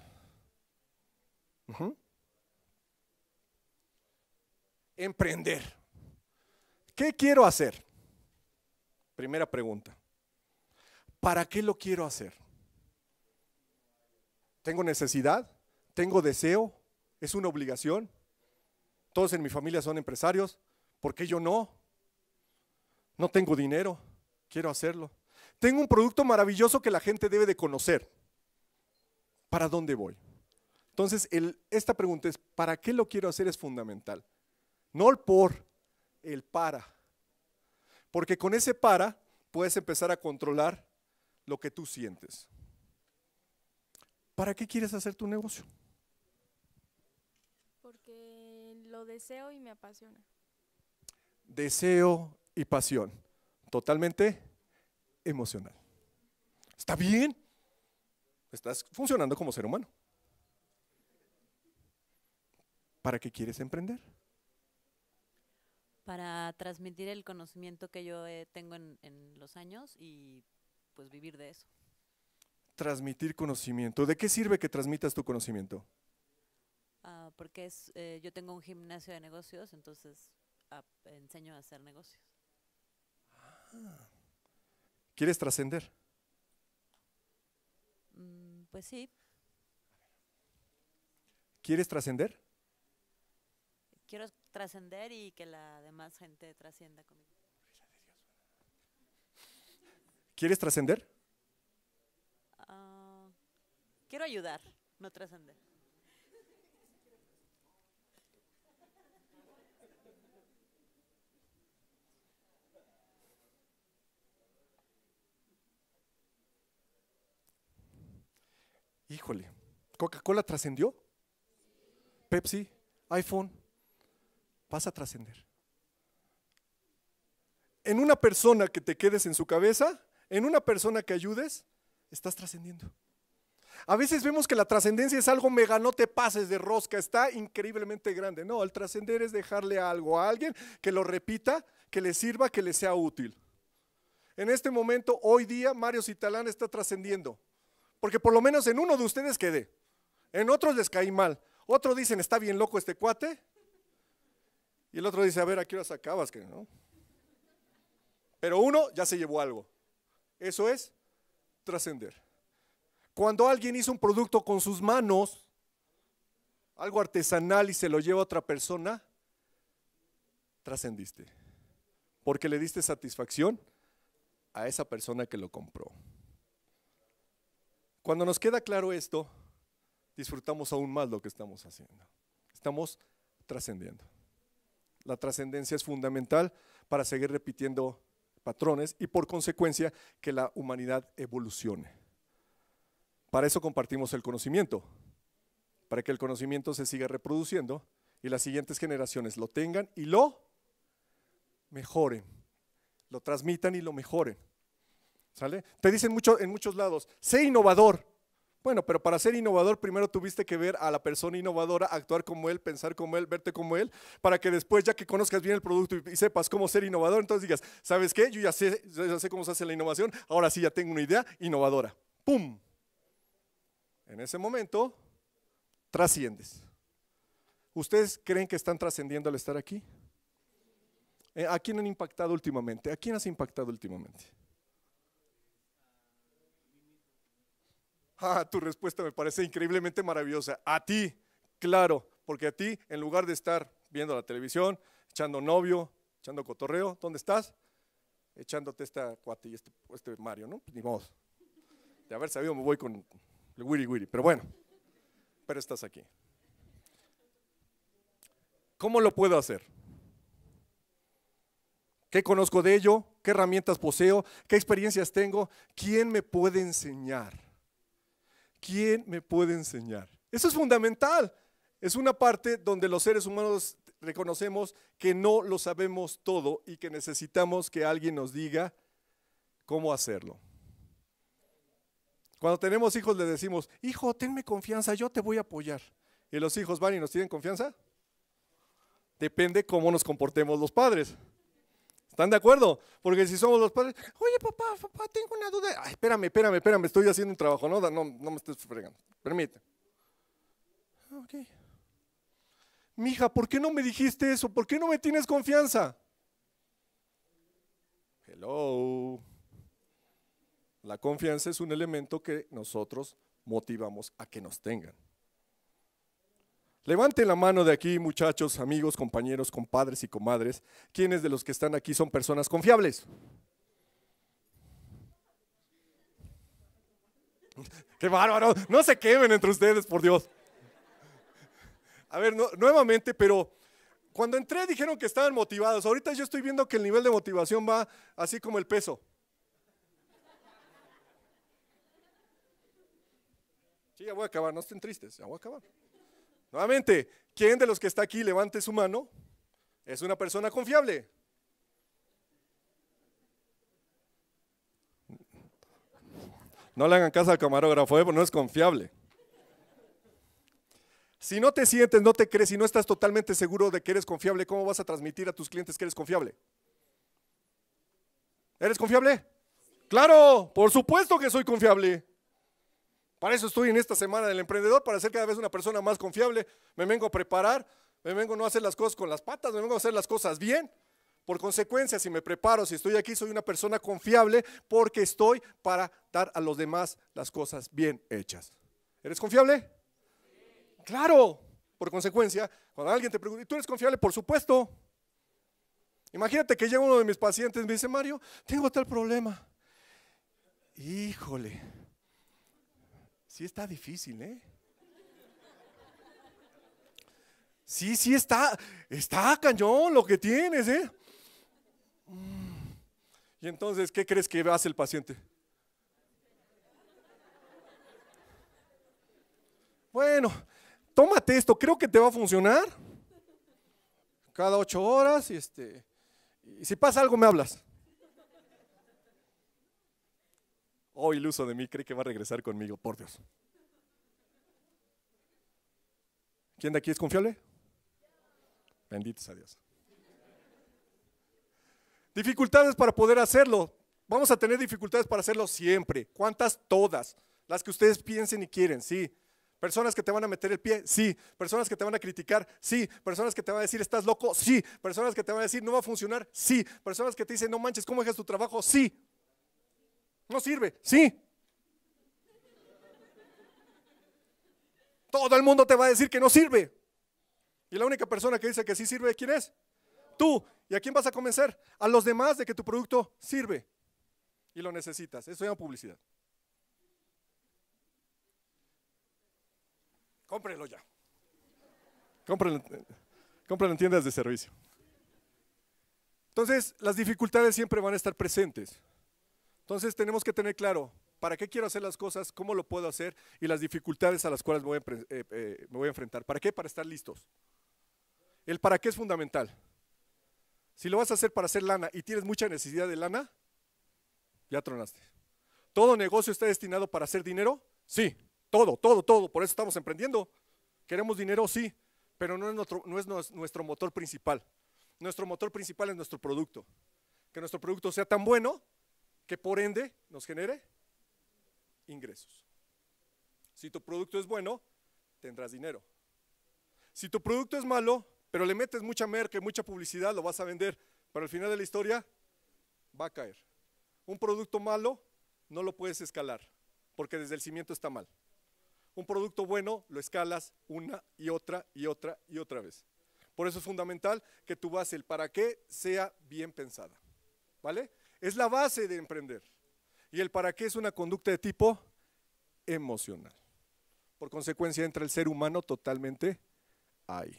Emprender. ¿Qué quiero hacer? Primera pregunta. ¿para qué lo quiero hacer? ¿Tengo necesidad? ¿Tengo deseo? ¿Es una obligación? Todos en mi familia son empresarios, ¿por qué yo no? No tengo dinero, quiero hacerlo. Tengo un producto maravilloso que la gente debe de conocer. ¿Para dónde voy? Entonces, esta pregunta es, ¿para qué lo quiero hacer? Es fundamental. No el por, el para. Porque con ese para puedes empezar a controlar lo que tú sientes. ¿Para qué quieres hacer tu negocio? Porque lo deseo y me apasiona. Deseo y pasión. Totalmente emocional. ¿Está bien? Estás funcionando como ser humano. ¿Para qué quieres emprender? Para transmitir el conocimiento que yo eh, tengo en, los años y pues vivir de eso. Transmitir conocimiento. ¿De qué sirve que transmitas tu conocimiento? Ah, porque es, eh, yo tengo un gimnasio de negocios, entonces ah, enseño a hacer negocios. Ah. ¿Quieres trascender? Mm, pues sí. ¿Quieres trascender? Quiero trascender y que la demás gente trascienda conmigo. ¿Quieres trascender? Ah, quiero ayudar, no trascender. Híjole, ¿Coca-Cola trascendió? Pepsi, iPhone, vas a trascender. En una persona que te quedes en su cabeza, en una persona que ayudes, estás trascendiendo. A veces vemos que la trascendencia es algo mega, no te pases de rosca, está increíblemente grande. No, el trascender es dejarle algo a alguien que lo repita, que le sirva, que le sea útil. En este momento, hoy día, Mario Citalán está trascendiendo. Porque por lo menos en uno de ustedes quedé. En otros les caí mal. Otros dicen, está bien loco este cuate. Y el otro dice, a ver, aquí qué sacabas. acabas? ¿no? Pero uno ya se llevó algo. Eso es trascender. Cuando alguien hizo un producto con sus manos, algo artesanal y se lo lleva a otra persona, trascendiste. Porque le diste satisfacción a esa persona que lo compró. Cuando nos queda claro esto, disfrutamos aún más lo que estamos haciendo. Estamos trascendiendo. La trascendencia es fundamental para seguir repitiendo patrones y por consecuencia que la humanidad evolucione. Para eso compartimos el conocimiento, para que el conocimiento se siga reproduciendo y las siguientes generaciones lo tengan y lo mejoren, lo transmitan y lo mejoren. ¿Sale? Te dicen mucho, en muchos lados, sé innovador. Bueno, pero para ser innovador primero tuviste que ver a la persona innovadora, actuar como él, pensar como él, verte como él, para que después ya que conozcas bien el producto y, sepas cómo ser innovador, entonces digas, ¿sabes qué? Yo ya sé, ya sé cómo se hace la innovación, ahora sí ya tengo una idea innovadora. ¡Pum! En ese momento, trasciendes. ¿Ustedes creen que están trascendiendo al estar aquí? Eh, ¿A quién han impactado últimamente? ¿A quién has impactado últimamente? Ah, tu respuesta me parece increíblemente maravillosa. A ti, claro, porque a ti, en lugar de estar viendo la televisión, echando novio, echando cotorreo, ¿dónde estás? Echándote esta cuate y este, este Mario, ¿no? Pues, ni modo. De haber sabido me voy con el wiri wiri, pero bueno, pero estás aquí. ¿Cómo lo puedo hacer? ¿Qué conozco de ello? ¿Qué herramientas poseo? ¿Qué experiencias tengo? ¿Quién me puede enseñar? ¿quién me puede enseñar? Eso es fundamental. Es una parte donde los seres humanos reconocemos que no lo sabemos todo y que necesitamos que alguien nos diga cómo hacerlo. Cuando tenemos hijos le decimos, hijo, tenme confianza, yo te voy a apoyar. ¿Y los hijos van y nos tienen confianza? Depende cómo nos comportemos los padres. ¿Están de acuerdo? Porque si somos los padres, oye papá, papá, tengo una duda. Ay, espérame, espérame, espérame, estoy haciendo un trabajo, no, no, me estés fregando. Permíteme. Ah, ok. Mija, ¿por qué no me dijiste eso? ¿Por qué no me tienes confianza? Hello. La confianza es un elemento que nosotros motivamos a que nos tengan. Levanten la mano de aquí, muchachos, amigos, compañeros, compadres y comadres. ¿Quienes de los que están aquí son personas confiables? ¡Qué bárbaro! No se quemen entre ustedes, por Dios. A ver, nuevamente, pero cuando entré dijeron que estaban motivados. Ahorita yo estoy viendo que el nivel de motivación va así como el peso. Sí, ya voy a acabar, no estén tristes, ya voy a acabar. Nuevamente, ¿quién de los que está aquí levante su mano? ¿Es una persona confiable? No le hagan caso al camarógrafo, eh, no es confiable. Si no te sientes, no te crees y no estás totalmente seguro de que eres confiable, ¿cómo vas a transmitir a tus clientes que eres confiable? ¿Eres confiable? Claro, por supuesto que soy confiable. Para eso estoy en esta semana del emprendedor, para ser cada vez una persona más confiable. Me vengo a preparar, me vengo a no hacer las cosas con las patas, me vengo a hacer las cosas bien. Por consecuencia, si me preparo, si estoy aquí, soy una persona confiable porque estoy para dar a los demás las cosas bien hechas. ¿Eres confiable? Claro. Por consecuencia, cuando alguien te pregunta, ¿tú eres confiable? Por supuesto. Imagínate que llega uno de mis pacientes y me dice, Mario, tengo tal problema. Híjole Sí está difícil, ¿eh? Sí, sí está, está cañón lo que tienes, ¿eh? Mm. Y entonces, ¿qué crees que hace el paciente? Bueno, tómate esto, creo que te va a funcionar. Cada ocho horas y este, y si pasa algo me hablas. Oh, iluso de mí, cree que va a regresar conmigo, por Dios. ¿Quién de aquí es confiable? Benditos a Dios. Dificultades para poder hacerlo. Vamos a tener dificultades para hacerlo siempre. ¿Cuántas? Todas. Las que ustedes piensen y quieren, sí. Personas que te van a meter el pie, sí. Personas que te van a criticar, sí. Personas que te van a decir, estás loco, sí. Personas que te van a decir, no va a funcionar, sí. Personas que te dicen, no manches, ¿cómo dejas tu trabajo? Sí. No sirve. Sí. Todo el mundo te va a decir que no sirve. Y la única persona que dice que sí sirve, ¿quién es? Tú. ¿Y a quién vas a convencer? A los demás de que tu producto sirve. Y lo necesitas. Eso es una publicidad. Cómprelo ya. Cómprelo, en tiendas de servicio. Entonces, las dificultades siempre van a estar presentes. Entonces tenemos que tener claro, ¿para qué quiero hacer las cosas? ¿Cómo lo puedo hacer? Y las dificultades a las cuales eh, eh, me voy a, enfrentar. ¿Para qué? Para estar listos. El para qué es fundamental. Si lo vas a hacer para hacer lana y tienes mucha necesidad de lana, ya tronaste. ¿Todo negocio está destinado para hacer dinero? Sí, todo, todo, todo. Por eso estamos emprendiendo. ¿Queremos dinero? Sí, pero no es no es nuestro motor principal. Nuestro motor principal es nuestro producto. Que nuestro producto sea tan bueno que por ende nos genere ingresos. Si tu producto es bueno, tendrás dinero. Si tu producto es malo, pero le metes mucha merca y mucha publicidad, lo vas a vender, pero al final de la historia va a caer. Un producto malo no lo puedes escalar, porque desde el cimiento está mal. Un producto bueno lo escalas una y otra y otra y otra vez. Por eso es fundamental que tu base, el para qué, sea bien pensada. ¿Vale? Es la base de emprender. Y el para qué es una conducta de tipo emocional. Por consecuencia, entra el ser humano totalmente ahí.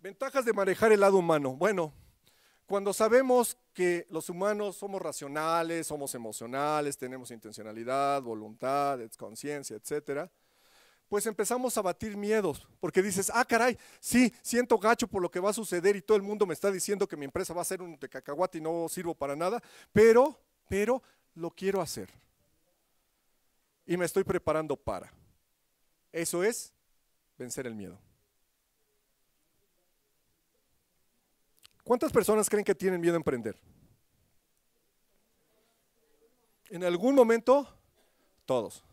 Ventajas de manejar el lado humano. Bueno, cuando sabemos que los humanos somos racionales, somos emocionales, tenemos intencionalidad, voluntad, conciencia, etcétera, pues empezamos a batir miedos, porque dices, ah, caray, sí, siento gacho por lo que va a suceder y todo el mundo me está diciendo que mi empresa va a ser un de cacahuate y no sirvo para nada, pero, pero lo quiero hacer. Y me estoy preparando para. Eso es vencer el miedo. ¿Cuántas personas creen que tienen miedo a emprender? En algún momento, todos.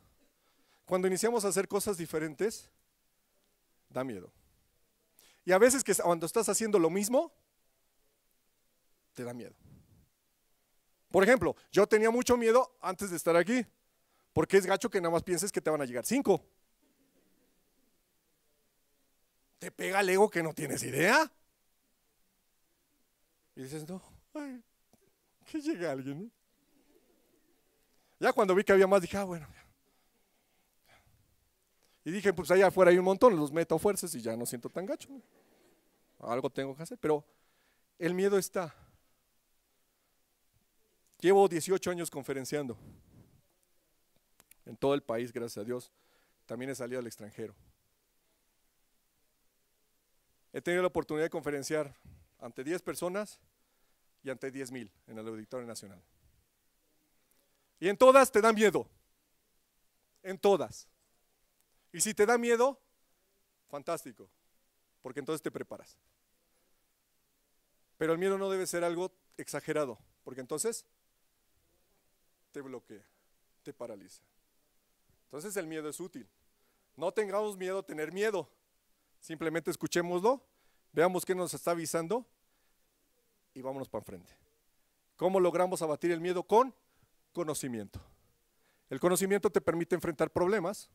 Cuando iniciamos a hacer cosas diferentes, da miedo. Y a veces que cuando estás haciendo lo mismo, te da miedo. Por ejemplo, yo tenía mucho miedo antes de estar aquí, porque es gacho que nada más pienses que te van a llegar cinco. Te pega el ego que no tienes idea. Y dices, no, ay, que llega alguien. Ya cuando vi que había más, dije, ah, bueno, y dije, pues allá afuera hay un montón, los meto a fuerzas y ya no siento tan gacho. Algo tengo que hacer, pero el miedo está. Llevo 18 años conferenciando en todo el país, gracias a Dios. También he salido al extranjero. He tenido la oportunidad de conferenciar ante 10 personas y ante 10 mil en el Auditorio Nacional. Y en todas te dan miedo. En todas. Y si te da miedo, fantástico, porque entonces te preparas. Pero el miedo no debe ser algo exagerado, porque entonces te bloquea, te paraliza. Entonces el miedo es útil. No tengamos miedo a tener miedo. Simplemente escuchémoslo, veamos qué nos está avisando y vámonos para enfrente. ¿Cómo logramos abatir el miedo? Con conocimiento. El conocimiento te permite enfrentar problemas,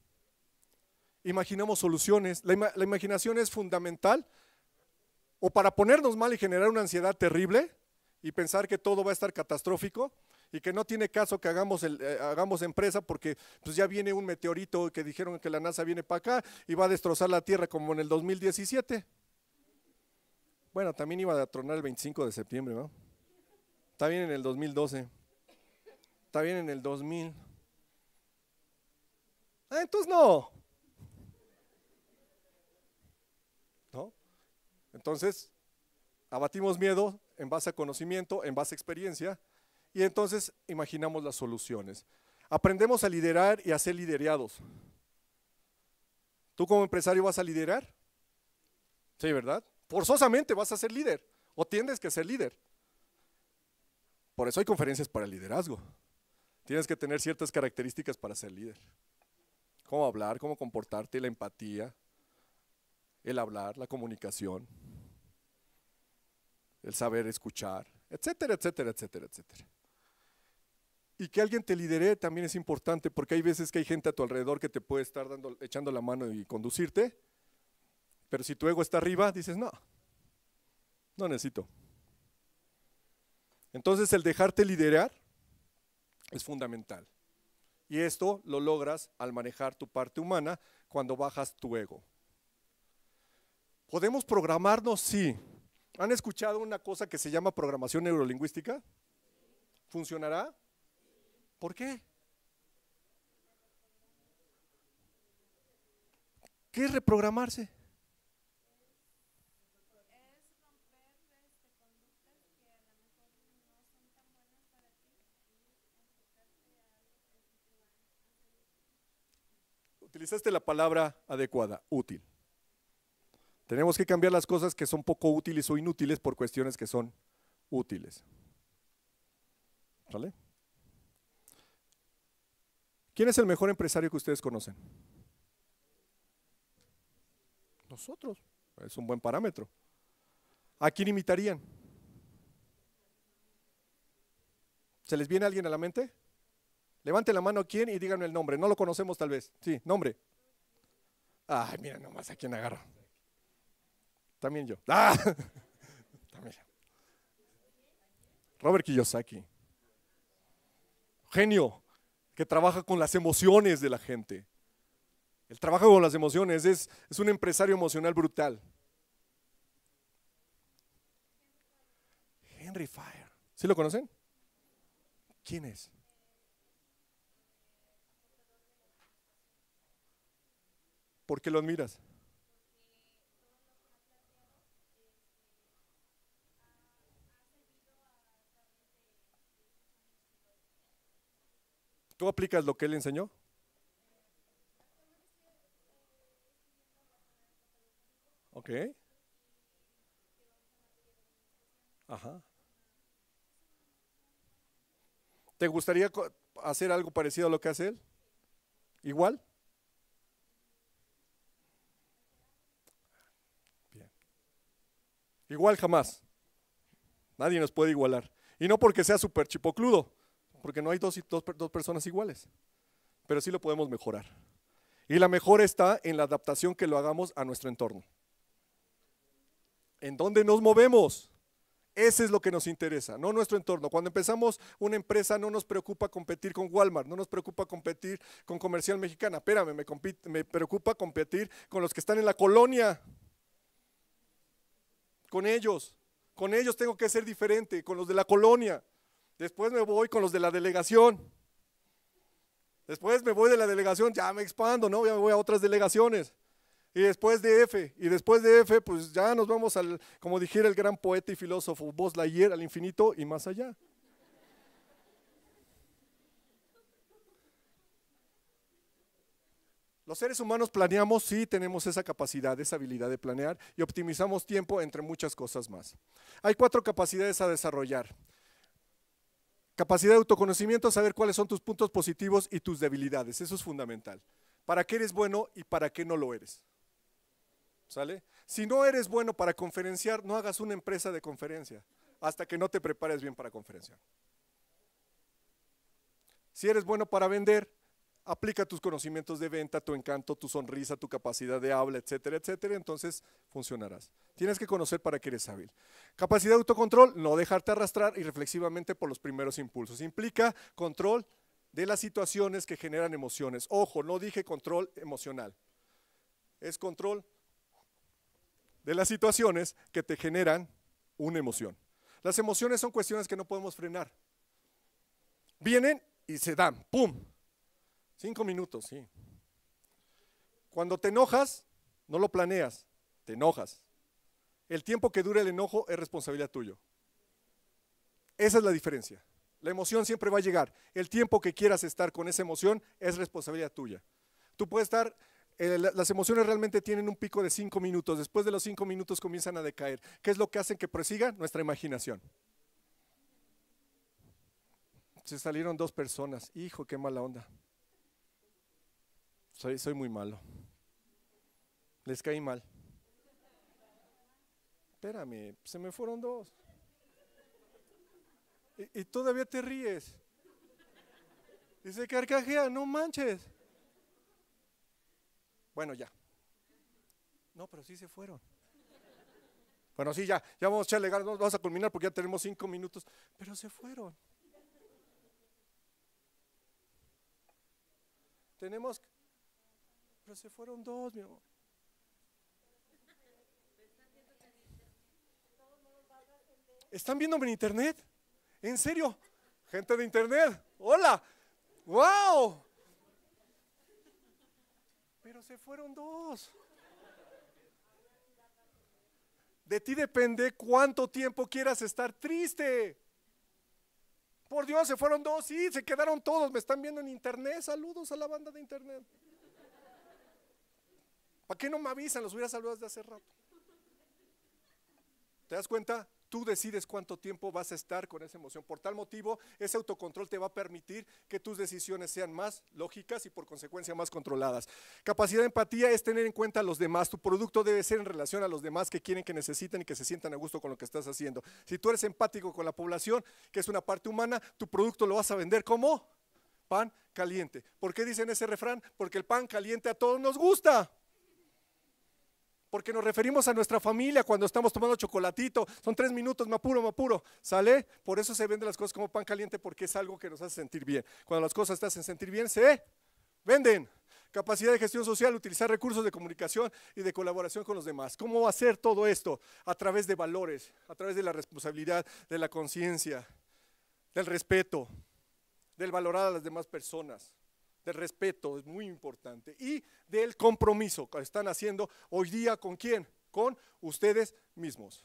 imaginamos soluciones. La, imaginación es fundamental o para ponernos mal y generar una ansiedad terrible y pensar que todo va a estar catastrófico y que no tiene caso que hagamos, el, eh, hagamos empresa porque pues ya viene un meteorito que dijeron que la NASA viene para acá y va a destrozar la Tierra como en el 2017. Bueno, también iba a tronar el 25 de septiembre, ¿no? Está bien en el 2012. Está bien en el 2000. Ah, entonces no. Entonces, abatimos miedo en base a conocimiento, en base a experiencia, y entonces imaginamos las soluciones. Aprendemos a liderar y a ser liderados. ¿Tú como empresario vas a liderar? Sí, ¿verdad? Forzosamente vas a ser líder o tienes que ser líder. Por eso hay conferencias para el liderazgo. Tienes que tener ciertas características para ser líder. Cómo hablar, cómo comportarte, la empatía, el hablar, la comunicación, el saber escuchar, etcétera, etcétera, etcétera, etcétera. Y que alguien te lidere también es importante porque hay veces que hay gente a tu alrededor que te puede estar dando, echando la mano y conducirte, pero si tu ego está arriba, dices, no, no necesito. Entonces el dejarte liderar es fundamental. Y esto lo logras al manejar tu parte humana cuando bajas tu ego. ¿Podemos programarnos? Sí. ¿Han escuchado una cosa que se llama programación neurolingüística? ¿Funcionará? ¿Por qué? ¿Qué es reprogramarse? Utilizaste la palabra adecuada, útil. Tenemos que cambiar las cosas que son poco útiles o inútiles por cuestiones que son útiles. ¿Sale? ¿Quién es el mejor empresario que ustedes conocen? Nosotros. Es un buen parámetro. ¿A quién imitarían? ¿Se les viene alguien a la mente? Levante la mano a quién y díganme el nombre. No lo conocemos tal vez. Sí, nombre. Ay, mira nomás a quién agarro. También yo. Ah. También yo. Robert Kiyosaki. Genio que trabaja con las emociones de la gente. El trabajo con las emociones es, es un empresario emocional brutal. Henry Fire. ¿Sí lo conocen? ¿Quién es? ¿Por qué lo admiras? ¿Tú aplicas lo que él enseñó? Ok. Ajá. ¿Te gustaría hacer algo parecido a lo que hace él? ¿Igual? Bien. Igual jamás. Nadie nos puede igualar. Y no porque sea súper chipocludo, porque no hay dos, personas iguales, pero sí lo podemos mejorar. Y la mejora está en la adaptación que lo hagamos a nuestro entorno. ¿En dónde nos movemos? Ese es lo que nos interesa, no nuestro entorno. Cuando empezamos una empresa no nos preocupa competir con Walmart, no nos preocupa competir con Comercial Mexicana. Espérame, me, me preocupa competir con los que están en la colonia. Con ellos, con ellos tengo que ser diferente, con los de la colonia. Después me voy con los de la delegación. Después me voy de la delegación, ya me expando, ¿no? Ya me voy a otras delegaciones. Y después de F, y después de F, pues ya nos vamos al, como dijera el gran poeta y filósofo Buzz al infinito y más allá. Los seres humanos planeamos, sí tenemos esa capacidad, esa habilidad de planear y optimizamos tiempo entre muchas cosas más. Hay cuatro capacidades a desarrollar. Capacidad de autoconocimiento, saber cuáles son tus puntos positivos y tus debilidades. Eso es fundamental. ¿Para qué eres bueno y para qué no lo eres? ¿Sale? Si no eres bueno para conferenciar, no hagas una empresa de conferencia hasta que no te prepares bien para conferenciar. Si eres bueno para vender, aplica tus conocimientos de venta, tu encanto, tu sonrisa, tu capacidad de habla, etcétera, etcétera, entonces funcionarás. Tienes que conocer para que eres hábil. Capacidad de autocontrol, no dejarte arrastrar y reflexivamente por los primeros impulsos. Implica control de las situaciones que generan emociones. Ojo, no dije control emocional. Es control de las situaciones que te generan una emoción. Las emociones son cuestiones que no podemos frenar. Vienen y se dan, ¡pum! Cinco minutos, sí. Cuando te enojas, no lo planeas, te enojas. El tiempo que dure el enojo es responsabilidad tuya. Esa es la diferencia. La emoción siempre va a llegar. El tiempo que quieras estar con esa emoción es responsabilidad tuya. Tú puedes estar, eh, las emociones realmente tienen un pico de cinco minutos. Después de los cinco minutos comienzan a decaer. ¿Qué es lo que hacen que prosiga? Nuestra imaginación. Se salieron dos personas. Hijo, qué mala onda. Soy, muy malo. Les caí mal. Espérame, se me fueron dos. Y, todavía te ríes. dice se carcajea, no manches. Bueno, ya. No, pero sí se fueron. Bueno, sí, ya, ya vamos a echarle vamos a culminar porque ya tenemos cinco minutos. Pero se fueron. Tenemos que pero se fueron dos, mi amor. ¿Están viéndome en internet? ¿En serio? Gente de internet, hola, wow. Pero se fueron dos. De ti depende cuánto tiempo quieras estar triste. Por Dios, se fueron dos, sí, se quedaron todos, me están viendo en internet. Saludos a la banda de internet. ¿Para qué no me avisan? Los hubiera saludado desde hace rato. ¿Te das cuenta? Tú decides cuánto tiempo vas a estar con esa emoción. Por tal motivo, ese autocontrol te va a permitir que tus decisiones sean más lógicas y por consecuencia más controladas. Capacidad de empatía es tener en cuenta a los demás. Tu producto debe ser en relación a los demás que quieren, que necesitan y que se sientan a gusto con lo que estás haciendo. Si tú eres empático con la población, que es una parte humana, tu producto lo vas a vender como pan caliente. ¿Por qué dicen ese refrán? Porque el pan caliente a todos nos gusta porque nos referimos a nuestra familia cuando estamos tomando chocolatito. Son tres minutos, me apuro, me puro, ¿Sale? Por eso se venden las cosas como pan caliente, porque es algo que nos hace sentir bien. Cuando las cosas te hacen sentir bien, se venden. Capacidad de gestión social, utilizar recursos de comunicación y de colaboración con los demás. ¿Cómo hacer todo esto? A través de valores, a través de la responsabilidad, de la conciencia, del respeto, del valorar a las demás personas respeto es muy importante y del compromiso que están haciendo hoy día con quién, con ustedes mismos.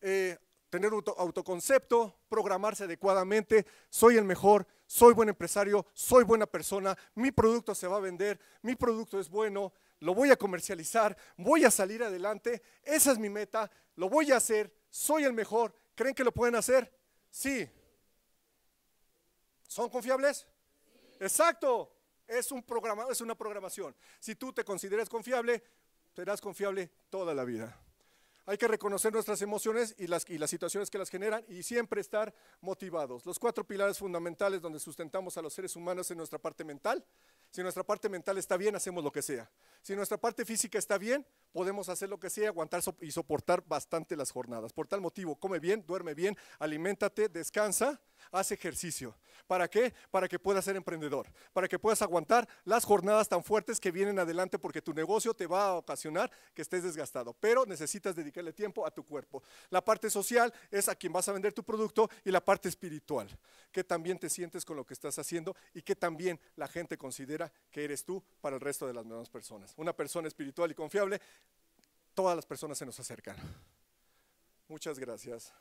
Eh, tener auto, autoconcepto, programarse adecuadamente, soy el mejor, soy buen empresario, soy buena persona, mi producto se va a vender, mi producto es bueno, lo voy a comercializar, voy a salir adelante, esa es mi meta, lo voy a hacer, soy el mejor, ¿creen que lo pueden hacer? Sí. ¿Son confiables? Exacto. Es, un programa, es una programación. Si tú te consideras confiable, serás confiable toda la vida. Hay que reconocer nuestras emociones y las, y las situaciones que las generan y siempre estar motivados. Los cuatro pilares fundamentales donde sustentamos a los seres humanos en nuestra parte mental. Si nuestra parte mental está bien, hacemos lo que sea. Si nuestra parte física está bien, podemos hacer lo que sea, aguantar y soportar bastante las jornadas. Por tal motivo, come bien, duerme bien, aliméntate, descansa haz ejercicio. ¿Para qué? Para que puedas ser emprendedor, para que puedas aguantar las jornadas tan fuertes que vienen adelante porque tu negocio te va a ocasionar que estés desgastado, pero necesitas dedicarle tiempo a tu cuerpo. La parte social es a quien vas a vender tu producto y la parte espiritual, que también te sientes con lo que estás haciendo y que también la gente considera que eres tú para el resto de las demás personas. Una persona espiritual y confiable, todas las personas se nos acercan. Muchas gracias.